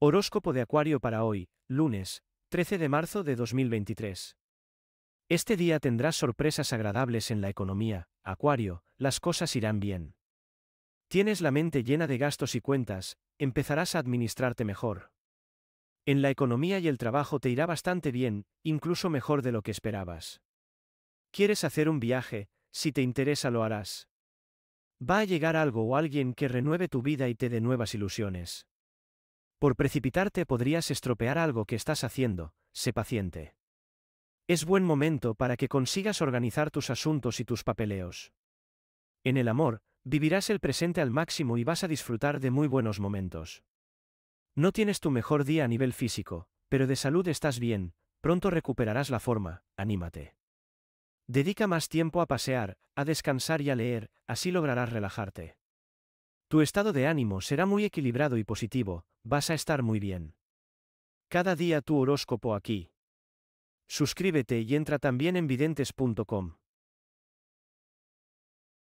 Horóscopo de Acuario para hoy, lunes, 13 de marzo de 2023. Este día tendrás sorpresas agradables en la economía, Acuario, las cosas irán bien. Tienes la mente llena de gastos y cuentas, empezarás a administrarte mejor. En la economía y el trabajo te irá bastante bien, incluso mejor de lo que esperabas. ¿Quieres hacer un viaje? Si te interesa lo harás. Va a llegar algo o alguien que renueve tu vida y te dé nuevas ilusiones. Por precipitarte podrías estropear algo que estás haciendo, sé paciente. Es buen momento para que consigas organizar tus asuntos y tus papeleos. En el amor, vivirás el presente al máximo y vas a disfrutar de muy buenos momentos. No tienes tu mejor día a nivel físico, pero de salud estás bien, pronto recuperarás la forma, anímate. Dedica más tiempo a pasear, a descansar y a leer, así lograrás relajarte. Tu estado de ánimo será muy equilibrado y positivo, vas a estar muy bien. Cada día tu horóscopo aquí. Suscríbete y entra también en videntes.com.